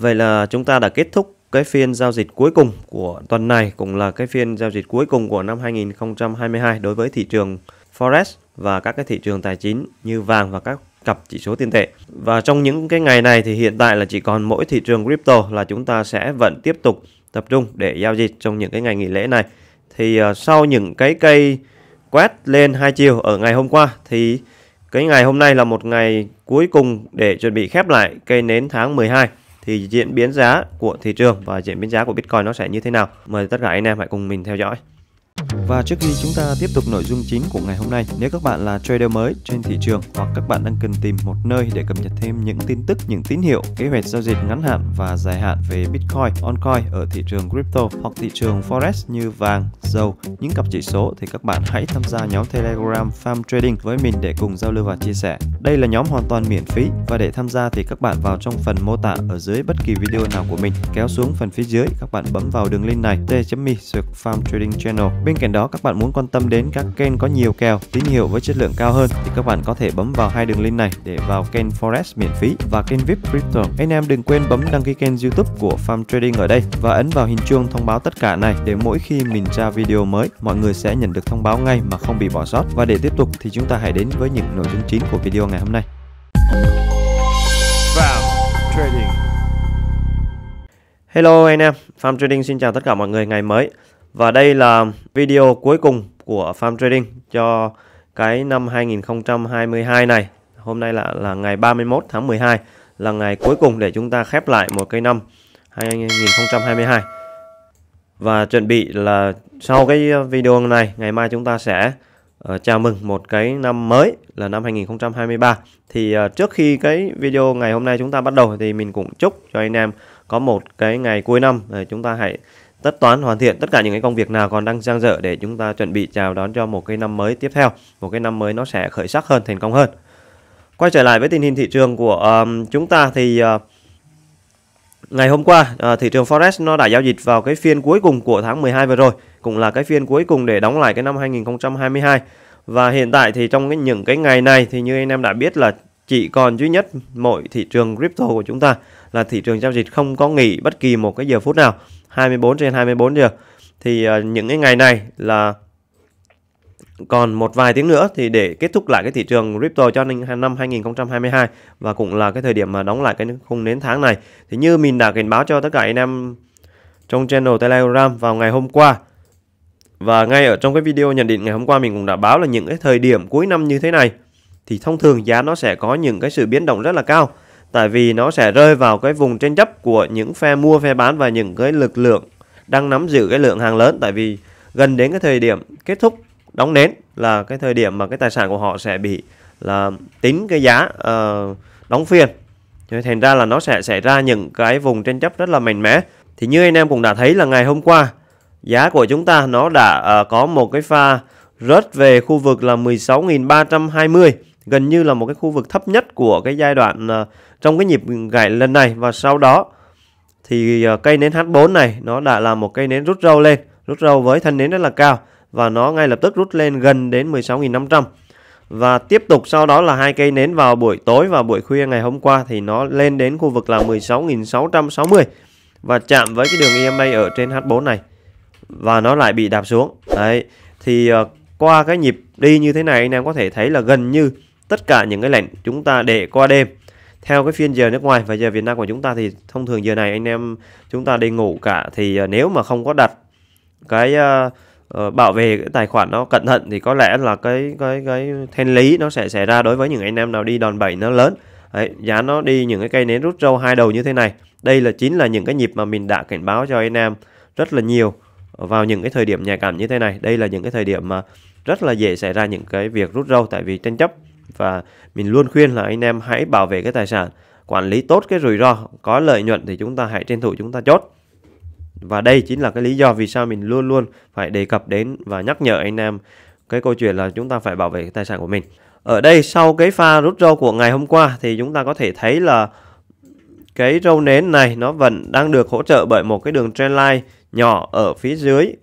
Vậy là chúng ta đã kết thúc cái phiên giao dịch cuối cùng của tuần này cũng là cái phiên giao dịch cuối cùng của năm 2022 đối với thị trường forex và các cái thị trường tài chính như vàng và các cặp chỉ số tiền tệ. Và trong những cái ngày này thì hiện tại là chỉ còn mỗi thị trường crypto là chúng ta sẽ vẫn tiếp tục tập trung để giao dịch trong những cái ngày nghỉ lễ này. Thì ờ, sau những cái cây quét lên hai chiều ở ngày hôm qua thì cái ngày hôm nay là một ngày cuối cùng để chuẩn bị khép lại cây nến tháng 12 thì diễn biến giá của thị trường và diễn biến giá của Bitcoin nó sẽ như thế nào. Mời tất cả anh em hãy cùng mình theo dõi. Và trước khi chúng ta tiếp tục nội dung chính của ngày hôm nay, nếu các bạn là trader mới trên thị trường hoặc các bạn đang cần tìm một nơi để cập nhật thêm những tin tức, những tín hiệu, kế hoạch giao dịch ngắn hạn và dài hạn về Bitcoin, altcoin ở thị trường crypto hoặc thị trường forex như vàng, dầu, những cặp chỉ số thì các bạn hãy tham gia nhóm Telegram Farm Trading với mình để cùng giao lưu và chia sẻ. Đây là nhóm hoàn toàn miễn phí và để tham gia thì các bạn vào trong phần mô tả ở dưới bất kỳ video nào của mình, kéo xuống phần phía dưới các bạn bấm vào đường link này t.me/farmtradingchannel Bên cạnh đó, các bạn muốn quan tâm đến các kênh có nhiều kèo, tín hiệu với chất lượng cao hơn thì các bạn có thể bấm vào hai đường link này để vào kênh Forex miễn phí và kênh VIP Crypto. Anh em đừng quên bấm đăng ký kênh YouTube của Farm Trading ở đây và ấn vào hình chuông thông báo tất cả này để mỗi khi mình ra video mới, mọi người sẽ nhận được thông báo ngay mà không bị bỏ sót. Và để tiếp tục thì chúng ta hãy đến với những nội dung chính của video ngày hôm nay. Farm Trading Hello anh em, Farm Trading xin chào tất cả mọi người ngày mới. Và đây là video cuối cùng của Farm Trading cho cái năm 2022 này. Hôm nay là là ngày 31 tháng 12 là ngày cuối cùng để chúng ta khép lại một cái năm 2022. Và chuẩn bị là sau cái video này, ngày mai chúng ta sẽ uh, chào mừng một cái năm mới là năm 2023. Thì uh, trước khi cái video ngày hôm nay chúng ta bắt đầu thì mình cũng chúc cho anh em có một cái ngày cuối năm để ờ, chúng ta hãy tất toán hoàn thiện tất cả những cái công việc nào còn đang dang dở để chúng ta chuẩn bị chào đón cho một cái năm mới tiếp theo một cái năm mới nó sẽ khởi sắc hơn thành công hơn quay trở lại với tình hình thị trường của uh, chúng ta thì uh, ngày hôm qua uh, thị trường forex nó đã giao dịch vào cái phiên cuối cùng của tháng 12 vừa rồi cũng là cái phiên cuối cùng để đóng lại cái năm 2022 và hiện tại thì trong cái, những cái ngày này thì như anh em đã biết là chỉ còn duy nhất mỗi thị trường crypto của chúng ta là thị trường giao dịch không có nghỉ bất kỳ một cái giờ phút nào 24 trên 24 giờ thì ờ, những cái ngày này là còn một vài tiếng nữa thì để kết thúc lại cái thị trường crypto cho nên năm 2022 và cũng là cái thời điểm mà đóng lại cái khung nến tháng này thì như mình đã cảnh báo cho tất cả anh em trong channel Telegram vào ngày hôm qua và ngay ở trong cái video nhận định ngày hôm qua mình cũng đã báo là những cái thời điểm cuối năm như thế này thì thông thường giá nó sẽ có những cái sự biến động rất là cao tại vì nó sẽ rơi vào cái vùng tranh chấp của những phe mua phe bán và những cái lực lượng đang nắm giữ cái lượng hàng lớn tại vì gần đến cái thời điểm kết thúc đóng nến là cái thời điểm mà cái tài sản của họ sẽ bị là tính cái giá uh, đóng phiên thành ra là nó sẽ xảy ra những cái vùng tranh chấp rất là mạnh mẽ thì như anh em cũng đã thấy là ngày hôm qua giá của chúng ta nó đã uh, có một cái pha rớt về khu vực là 16.320 gần như là một cái khu vực thấp nhất của cái giai đoạn ờ, trong cái nhịp gãy lần này và sau đó thì ờ, cây nến H4 này nó đã là một cây nến rút râu lên, rút râu với thân nến rất là cao và nó ngay lập tức rút lên gần đến 16.500 và tiếp tục sau đó là hai cây nến vào buổi tối và buổi khuya ngày hôm qua thì nó lên đến khu vực là 16.660 và chạm với cái đường EMA ở trên H4 này và nó lại bị đạp xuống. Đấy thì uh, qua cái nhịp đi như thế này anh em có thể thấy là gần như tất cả những cái lệnh chúng ta để qua đêm theo cái phiên giờ nước ngoài và giờ Việt Nam của chúng ta thì thông thường giờ này anh em chúng ta đi ngủ cả thì ờ, nếu mà không có đặt cái uh, bảo vệ cái tài khoản nó cẩn thận thì có lẽ là cái cái cái thanh lý nó sẽ xảy ra đối với những anh em nào đi đòn bẩy nó lớn Đấy, giá nó đi những cái cây nến rút râu hai đầu như thế này đây là chính là những cái nhịp mà mình đã cảnh báo cho anh em rất là nhiều vào những cái thời điểm nhạy cảm như thế này đây là những cái thời điểm mà rất là dễ xảy ra những cái việc rút râu tại vì tranh chấp và mình luôn khuyên là anh em hãy bảo vệ cái tài sản quản lý tốt cái rủi ro có lợi nhuận thì chúng ta hãy tranh thủ chúng ta chốt và đây chính là cái lý do vì sao mình luôn luôn phải đề cập đến và nhắc nhở anh em cái câu chuyện là chúng ta phải bảo vệ cái tài sản của mình ở đây sau cái pha rút râu của ngày hôm qua thì chúng ta có thể thấy là cái râu nến này nó vẫn đang được hỗ trợ bởi một cái đường trendline nhỏ ở phía dưới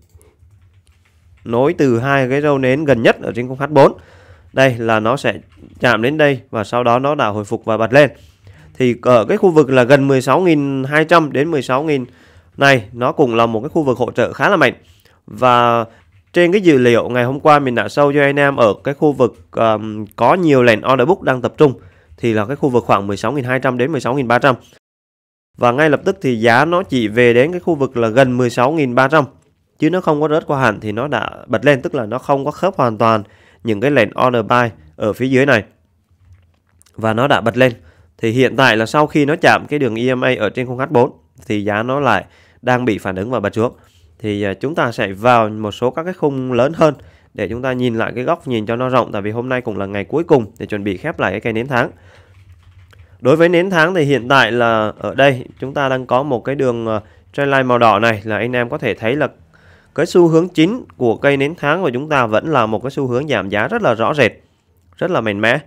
nối từ hai cái râu nến gần nhất ở trên khung H4 đây là nó sẽ chạm đến đây và sau đó nó đã hồi phục và bật lên thì ở cái khu vực là gần 16.200 đến 16.000 này nó cũng là một cái khu vực hỗ trợ khá là mạnh và trên cái dữ liệu ngày hôm qua mình đã sâu cho anh em ở cái khu vực um, có nhiều lệnh order book đang tập trung thì là cái khu vực khoảng 16.200 đến 16.300 và ngay lập tức thì giá nó chỉ về đến cái khu vực là gần 16.300 chứ nó không có rớt qua hẳn thì nó đã bật lên tức là nó không có khớp hoàn toàn những cái lệnh order buy ở phía dưới này và nó đã bật lên thì hiện tại là sau khi nó chạm cái đường EMA ở trên khung H4 thì giá nó lại đang bị phản ứng và bật xuống thì à, chúng ta sẽ vào một số các cái khung lớn hơn để chúng ta nhìn lại cái góc nhìn cho nó rộng tại vì hôm nay cũng là ngày cuối cùng để chuẩn bị khép lại cái cây nến tháng đối với nến tháng thì hiện tại là ở đây chúng ta đang có một cái đường à, trendline màu đỏ này là anh em có thể thấy là cái xu hướng chính của cây nến tháng của chúng ta vẫn là một cái xu hướng giảm giá rất là rõ rệt rất là mạnh mẽ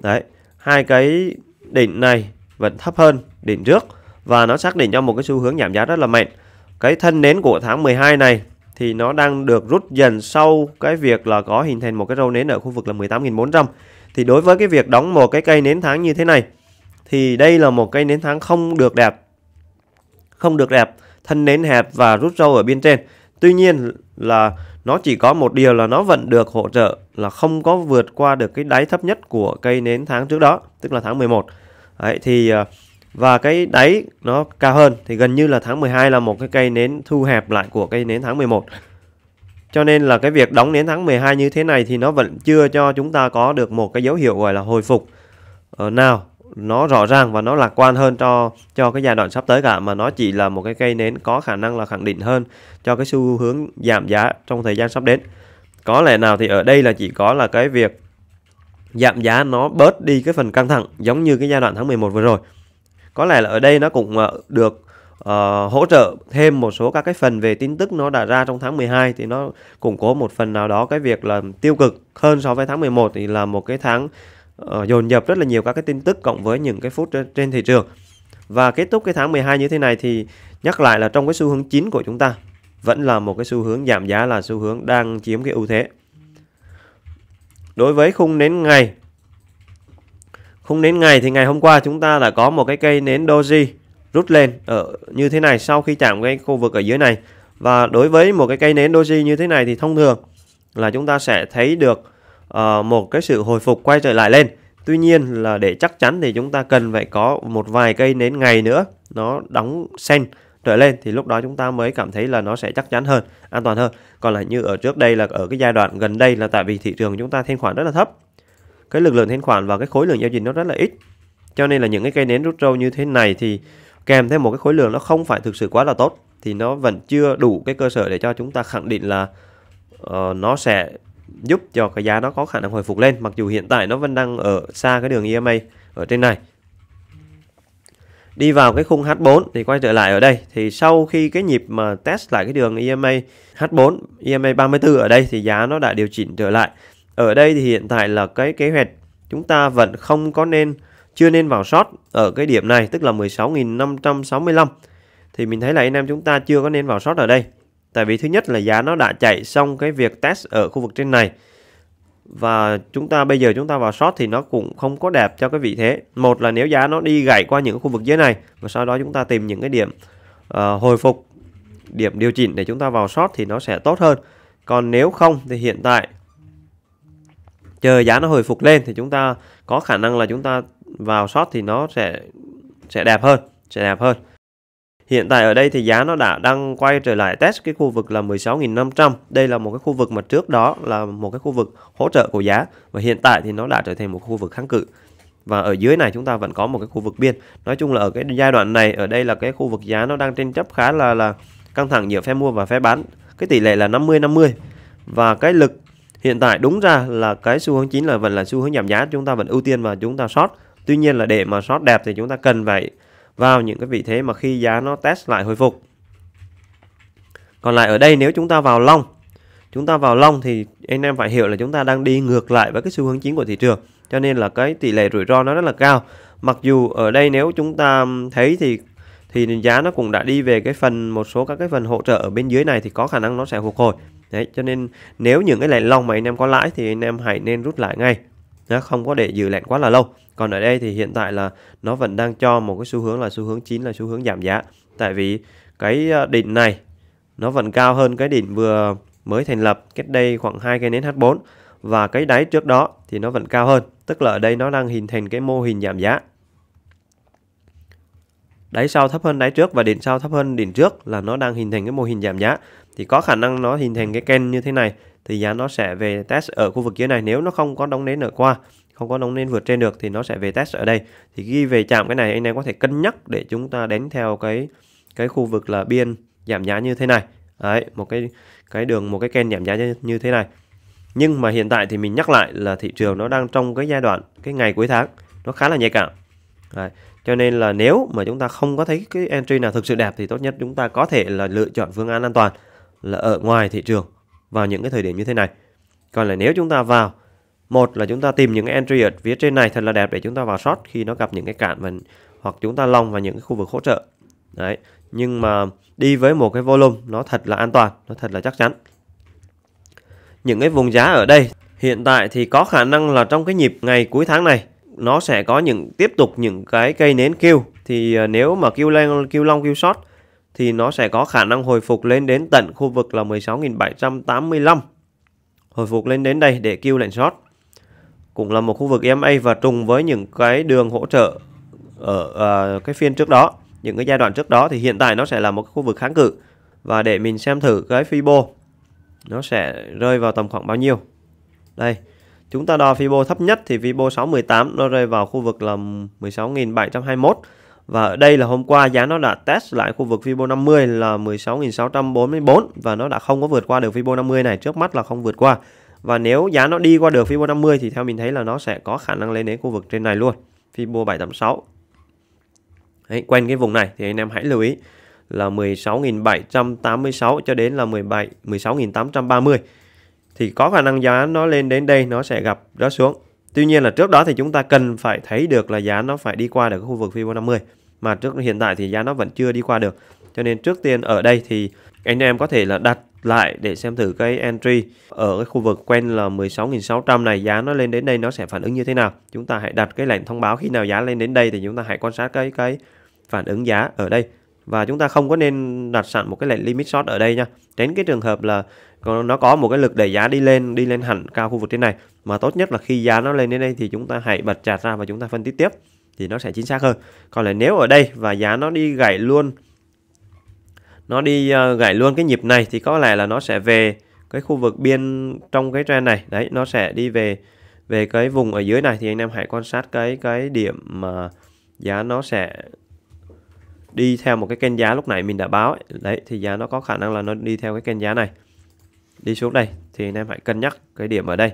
đấy hai cái đỉnh này vẫn thấp hơn đỉnh trước và nó xác định cho một cái xu hướng giảm giá rất là mạnh cái thân nến của tháng 12 này thì nó đang được rút dần sau cái việc là có hình thành một cái râu nến ở khu vực là 18.400 thì đối với cái việc đóng một cái cây nến tháng như thế này thì đây là một cây nến tháng không được đẹp không được đẹp thân nến hẹp và rút râu ở bên trên Tuy nhiên là nó chỉ có một điều là nó vẫn được hỗ trợ là không có vượt qua được cái đáy thấp nhất của cây nến tháng trước đó, tức là tháng 11. Đấy thì à, và cái đáy nó cao hơn thì gần như là tháng 12 là một cái cây nến thu hẹp lại của cây nến tháng 11. Cho nên là cái việc đóng nến tháng 12 như thế này thì nó vẫn chưa cho chúng ta có được một cái dấu hiệu gọi là hồi phục ờ, nào nó rõ ràng và nó lạc quan hơn cho cho cái giai đoạn sắp tới cả mà nó chỉ là một cái cây nến có khả năng là khẳng định hơn cho cái xu hướng giảm giá trong thời gian sắp đến có lẽ nào thì ở đây là chỉ có là cái việc giảm giá nó bớt đi cái phần căng thẳng giống như cái giai đoạn tháng 11 vừa rồi có lẽ là ở đây nó cũng ờ, được uh, hỗ trợ thêm một số các cái phần về tin tức nó đã ra trong tháng 12 thì nó củng cố một phần nào đó cái việc là tiêu cực hơn so với tháng 11 thì là một cái tháng Ờ, dồn dập rất là nhiều các cái tin tức cộng với những cái phút trên, trên thị trường và kết thúc cái tháng 12 như thế này thì nhắc lại là trong cái xu hướng chính của chúng ta vẫn là một cái xu hướng giảm giá là xu hướng đang chiếm cái ưu thế đối với khung nến ngày khung nến ngày thì ngày hôm qua chúng ta đã có một cái cây nến doji rút lên ở ờ, như thế này sau khi chạm cái khu vực ở dưới này và đối với một cái cây nến doji như thế này thì thông thường là chúng ta sẽ thấy được Ờ, một cái sự hồi phục quay trở lại lên tuy nhiên là để chắc chắn thì chúng ta cần phải có một vài cây nến ngày nữa nó đóng sen trở lên thì lúc đó chúng ta mới cảm thấy là nó sẽ chắc chắn hơn an toàn hơn còn là như ở trước đây là ở cái giai đoạn gần đây là tại vì thị trường chúng ta thanh khoản rất là thấp cái lực lượng thanh khoản và cái khối lượng giao dịch nó rất là ít cho nên là những cái cây nến rút râu như thế này thì kèm thêm một cái khối lượng nó không phải thực sự quá là tốt thì nó vẫn chưa đủ cái cơ sở để cho chúng ta khẳng định là uh, nó sẽ giúp cho cái giá nó có khả năng hồi phục lên mặc dù hiện tại nó vẫn đang ở xa cái đường EMA ở trên này đi vào cái khung H4 thì quay trở lại ở đây thì sau khi cái nhịp mà test lại cái đường EMA H4 EMA 34 ở đây thì giá nó đã điều chỉnh trở lại ở đây thì hiện tại là cái kế hoạch chúng ta vẫn không có nên chưa nên vào short ở cái điểm này tức là 16.565 thì mình thấy là anh em chúng ta chưa có nên vào short ở đây Tại vì thứ nhất là giá nó đã chạy xong cái việc test ở khu vực trên này và chúng ta bây giờ chúng ta vào short thì nó cũng không có đẹp cho cái vị thế một là nếu giá nó đi gãy qua những khu vực dưới này và sau đó chúng ta tìm những cái điểm uh, hồi phục điểm điều chỉnh để chúng ta vào short thì nó sẽ tốt hơn còn nếu không thì hiện tại chờ giá nó hồi phục lên thì chúng ta có khả năng là chúng ta vào short thì nó sẽ sẽ đẹp hơn sẽ đẹp hơn Hiện tại ở đây thì giá nó đã đang quay trở lại test cái khu vực là 16.500. Đây là một cái khu vực mà trước đó là một cái khu vực hỗ trợ của giá và hiện tại thì nó đã trở thành một khu vực kháng cự. Và ở dưới này chúng ta vẫn có một cái khu vực biên. Nói chung là ở cái giai đoạn này ở đây là cái khu vực giá nó đang tranh chấp khá là là căng thẳng giữa phe mua và phe bán. Cái tỷ lệ là 50 50. Và cái lực hiện tại đúng ra là cái xu hướng chính là vẫn là xu hướng giảm giá chúng ta vẫn ưu tiên và chúng ta short tuy nhiên là để mà short đẹp thì chúng ta cần phải vào những cái vị thế mà khi giá nó test lại hồi phục còn lại ở đây nếu chúng ta vào long chúng ta vào long thì anh em phải hiểu là chúng ta đang đi ngược lại với cái xu hướng chính của thị trường cho nên là cái tỷ lệ rủi ro nó rất là cao mặc dù ở đây nếu chúng ta thấy thì thì giá nó cũng đã đi về cái phần một số các cái phần hỗ trợ ở bên dưới này thì có khả năng nó sẽ phục hồi đấy cho nên nếu những cái lệnh long mà anh em có lãi thì anh em hãy nên rút lại ngay nó không có để dự lệnh quá là lâu còn ở đây thì hiện tại là nó vẫn đang cho một cái xu hướng là xu hướng chín là xu hướng giảm giá tại vì cái à, đỉnh này nó vẫn cao hơn cái đỉnh vừa mới thành lập cách đây khoảng hai cây nến H4 và cái đáy trước đó thì nó vẫn cao hơn tức là ở đây nó đang hình thành cái mô hình giảm giá đáy sau thấp hơn đáy trước và đỉnh sau thấp hơn đỉnh trước là nó đang hình thành cái mô hình giảm giá thì có khả năng nó hình thành cái kênh như thế này thì giá nó sẽ về test ở khu vực dưới này nếu nó không có đóng nến ở qua không có đóng nên vượt trên được thì nó sẽ về test ở đây thì khi về chạm cái này anh em có thể cân nhắc để chúng ta đánh theo cái cái khu vực là biên giảm giá như thế này đấy một cái cái đường một cái kênh giảm giá như thế này nhưng mà hiện tại thì mình nhắc lại là thị trường nó đang trong cái giai đoạn cái ngày cuối tháng nó khá là nhạy cảm Đấy. Cho nên là nếu mà chúng ta không có thấy cái entry nào thực sự đẹp thì tốt nhất chúng ta có thể là lựa chọn phương án an toàn là ở ngoài thị trường vào những cái thời điểm như thế này. Còn là nếu chúng ta vào, một là chúng ta tìm những cái entry ở phía trên này thật là đẹp để chúng ta vào short khi nó gặp những cái cản và hoặc chúng ta long vào những cái khu vực hỗ trợ. Đấy, nhưng mà đi với một cái volume nó thật là an toàn, nó thật là chắc chắn. Những cái vùng giá ở đây hiện tại thì có khả năng là trong cái nhịp ngày cuối tháng này nó sẽ có những tiếp tục những cái cây nến kêu thì à, nếu mà kêu lên kêu long kêu short thì nó sẽ có khả năng hồi phục lên đến tận khu vực là 16.785 hồi phục lên đến đây để kêu lệnh short cũng là một khu vực EMA và trùng với những cái đường hỗ trợ ở uh, cái phiên trước đó những cái giai đoạn trước đó thì hiện tại nó sẽ là một khu vực kháng cự và để mình xem thử cái Fibo nó sẽ rơi vào tầm khoảng bao nhiêu đây chúng ta đo Fibo thấp nhất thì Fibo 618 nó rơi vào khu vực là 16.721 và ở đây là hôm qua giá nó đã test lại khu vực Fibo 50 là 16.644 và nó đã không có vượt qua được Fibo 50 này, trước mắt là không vượt qua. Và nếu giá nó đi qua được Fibo 50 thì theo mình thấy là nó sẽ có khả năng lên đến khu vực trên này luôn, Fibo 786. Đấy, quen cái vùng này thì anh em hãy lưu ý là 16.786 cho đến là 17 16.830 thì có khả năng giá nó lên đến đây nó sẽ gặp rớt xuống. Tuy nhiên là trước đó thì chúng ta cần phải thấy được là giá nó phải đi qua được khu vực Fibo 50 mà trước hiện tại thì giá nó vẫn chưa đi qua được cho nên trước tiên ở đây thì anh em có thể là đặt lại để xem thử cái entry ở cái khu vực quen là 16.600 này giá nó lên đến đây nó sẽ phản ứng như thế nào chúng ta hãy đặt cái lệnh thông báo khi nào giá lên đến đây thì chúng ta hãy quan sát cái cái phản ứng giá ở đây và chúng ta không có nên đặt sẵn một cái lệnh limit short ở đây nha Đến cái trường hợp là nó có một cái lực đẩy giá đi lên đi lên hẳn cao khu vực trên này mà tốt nhất là khi giá nó lên đến đây thì chúng ta hãy bật chặt ra và chúng ta phân tích tiếp thì nó sẽ chính xác hơn còn lại nếu ở đây và giá nó đi gãy luôn nó đi uh, ờ, gãy luôn cái nhịp này thì có lẽ là nó sẽ về cái khu vực biên trong cái trend này đấy nó sẽ đi về về cái vùng ở dưới này thì anh em hãy quan sát cái cái điểm mà giá nó sẽ đi theo một cái kênh giá lúc nãy mình đã báo ấy. đấy thì giá nó có khả năng là nó đi theo cái kênh giá này đi xuống đây thì anh em hãy cân nhắc cái điểm ở đây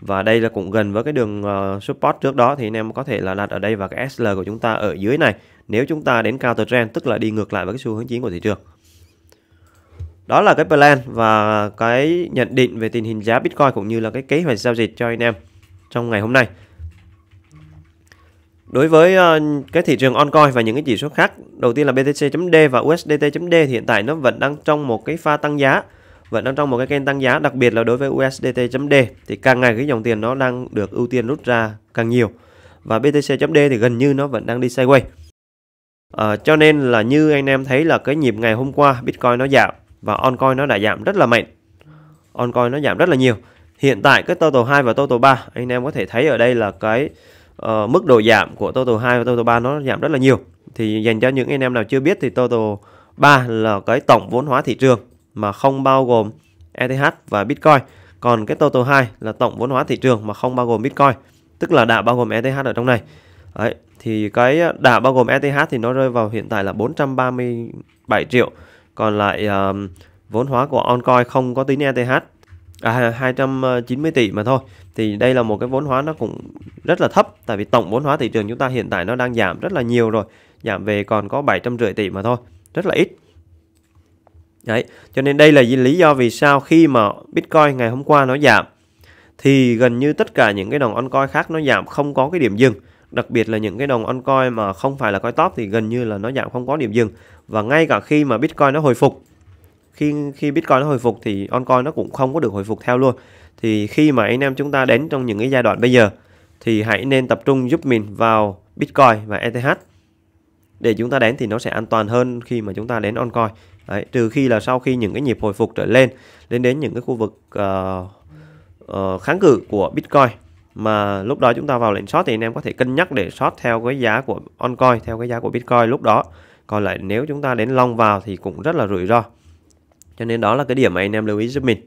và đây là cũng gần với cái đường ờ, support trước đó thì anh em có thể là đặt ở đây và cái SL của chúng ta ở dưới này nếu chúng ta đến counter trend tức là đi ngược lại với cái xu hướng chính của thị trường đó là cái plan và cái nhận định về tình hình giá Bitcoin cũng như là cái kế hoạch giao dịch cho anh em trong ngày hôm nay đối với ờ, cái thị trường oncoin và những cái chỉ số khác đầu tiên là BTC.D và USDT.D thì hiện tại nó vẫn đang trong một cái pha tăng giá vẫn đang trong một cái kênh tăng giá đặc biệt là đối với USDT.D thì càng ngày cái dòng tiền nó đang được ưu tiên rút ra càng nhiều và BTC.D thì gần như nó vẫn đang đi sideways à, cho nên là như anh em thấy là cái nhịp ngày hôm qua Bitcoin nó giảm và oncoin nó đã giảm rất là mạnh oncoin nó giảm rất là nhiều hiện tại cái total 2 và total 3 anh em có thể thấy ở đây là cái uh, mức độ giảm của total 2 và total 3 nó giảm rất là nhiều thì dành cho những anh em nào chưa biết thì total 3 là cái tổng vốn hóa thị trường mà không bao gồm ETH và Bitcoin. Còn cái total 2 là tổng vốn hóa thị trường mà không bao gồm Bitcoin, tức là đã bao gồm ETH ở trong này. Đấy, thì cái đã bao gồm ETH thì nó rơi vào hiện tại là 437 triệu. Còn lại uh, vốn hóa của Oncoin không có tính ETH à, 290 tỷ mà thôi. Thì đây là một cái vốn hóa nó cũng rất là thấp tại vì tổng vốn hóa thị trường chúng ta hiện tại nó đang giảm rất là nhiều rồi, giảm về còn có 750 tỷ mà thôi, rất là ít. Đấy, cho nên đây là lý do vì sao khi mà Bitcoin ngày hôm qua nó giảm thì gần như tất cả những cái đồng altcoin khác nó giảm không có cái điểm dừng. Đặc biệt là những cái đồng altcoin mà không phải là coin top thì gần như là nó giảm không có điểm dừng. Và ngay cả khi mà Bitcoin nó hồi phục khi khi Bitcoin nó hồi phục thì altcoin nó cũng không có được hồi phục theo luôn. Thì khi mà anh em chúng ta đến trong những cái giai đoạn bây giờ thì hãy nên tập trung giúp mình vào Bitcoin và ETH để chúng ta đến thì nó sẽ an toàn hơn khi mà chúng ta đến altcoin. Đấy, trừ khi là sau khi những cái nhịp hồi phục trở lên lên đến những cái khu vực uh, uh, kháng cự của Bitcoin mà lúc đó chúng ta vào lệnh short thì anh em có thể cân nhắc để short theo cái giá của oncoin theo cái giá của Bitcoin lúc đó. Còn lại nếu chúng ta đến long vào thì cũng rất là rủi ro. Cho nên đó là cái điểm mà anh em lưu ý giúp mình.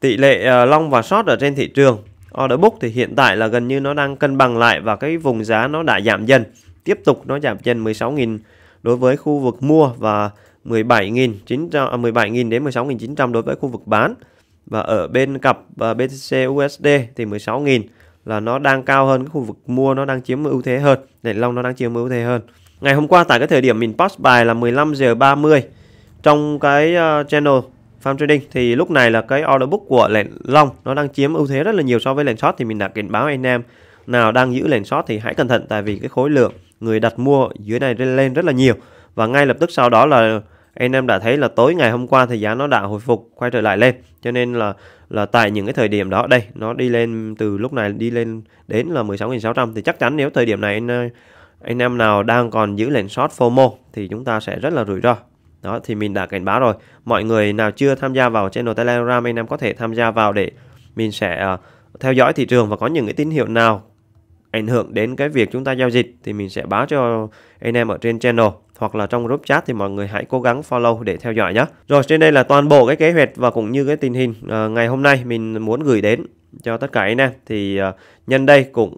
Tỷ lệ uh, long và short ở trên thị trường order book thì hiện tại là gần như nó đang cân bằng lại và cái vùng giá nó đã giảm dần. Tiếp tục nó giảm dần 16.000 đối với khu vực mua và 17.900 à, 17.000 đến 16.900 đối với khu vực bán và ở bên cặp và BTC USD thì 16.000 là nó đang cao hơn cái khu vực mua nó đang chiếm ưu thế hơn, nền long nó đang chiếm ưu thế hơn. Ngày hôm qua tại cái thời điểm mình post bài là 15 giờ 30 trong cái à, channel farm trading thì lúc này là cái order book của lệnh long nó đang chiếm ưu thế rất là nhiều so với lệnh short thì mình đã cảnh báo anh em nào đang giữ lệnh short thì hãy cẩn thận tại vì cái khối lượng người đặt mua dưới này lên rất là nhiều và ngay lập tức sau đó là anh em đã thấy là tối ngày hôm qua thì giá nó đã hồi phục quay trở lại lên cho nên là là tại những cái thời điểm đó đây nó đi lên từ lúc này đi lên đến là 16.600 thì chắc chắn nếu thời điểm này anh anh em nào đang còn giữ lệnh short FOMO thì chúng ta sẽ rất là rủi ro đó thì mình đã cảnh báo rồi mọi người nào chưa tham gia vào channel Telegram anh em có thể tham gia vào để mình sẽ uh, theo dõi thị trường và có những cái tín hiệu nào ảnh hưởng đến cái việc chúng ta giao dịch thì mình sẽ báo cho anh em ở trên channel hoặc là trong group chat thì mọi người hãy cố gắng follow để theo dõi nhé. Rồi trên đây là toàn bộ cái kế hoạch và cũng như cái tình hình à, ngày hôm nay mình muốn gửi đến cho tất cả anh em thì à, nhân đây cũng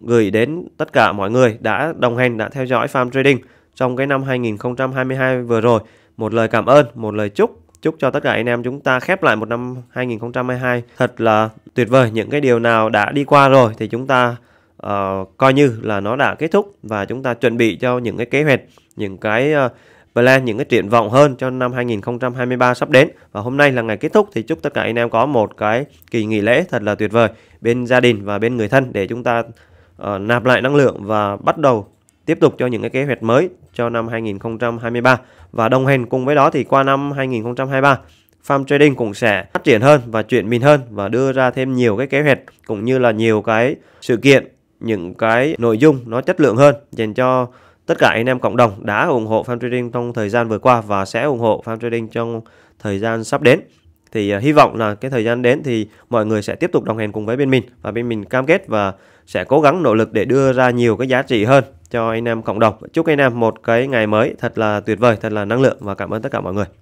gửi đến tất cả mọi người đã đồng hành đã theo dõi farm trading trong cái năm 2022 vừa rồi. Một lời cảm ơn, một lời chúc chúc cho tất cả anh em chúng ta khép lại một năm 2022 thật là tuyệt vời những cái điều nào đã đi qua rồi thì chúng ta uh, coi như là nó đã kết thúc và chúng ta chuẩn bị cho những cái kế hoạch, những cái uh, plan, những cái triển vọng hơn cho năm 2023 sắp đến. Và hôm nay là ngày kết thúc thì chúc tất cả anh em có một cái kỳ nghỉ lễ thật là tuyệt vời bên gia đình và bên người thân để chúng ta uh, nạp lại năng lượng và bắt đầu tiếp tục cho những cái kế hoạch mới cho năm 2023 và đồng hành cùng với đó thì qua năm 2023 farm trading cũng sẽ phát triển hơn và chuyển mình hơn và đưa ra thêm nhiều cái kế hoạch cũng như là nhiều cái sự kiện những cái nội dung nó chất lượng hơn dành cho tất cả anh em cộng đồng đã ủng hộ Farm Trading trong thời gian vừa qua và sẽ ủng hộ Farm Trading trong thời gian sắp đến. Thì à, hy vọng là cái thời gian đến thì mọi người sẽ tiếp tục đồng hành cùng với bên mình và bên mình cam kết và sẽ cố gắng nỗ lực để đưa ra nhiều cái giá trị hơn cho anh em cộng đồng. Chúc anh em một cái ngày mới thật là tuyệt vời, thật là năng lượng và cảm ơn tất cả mọi người.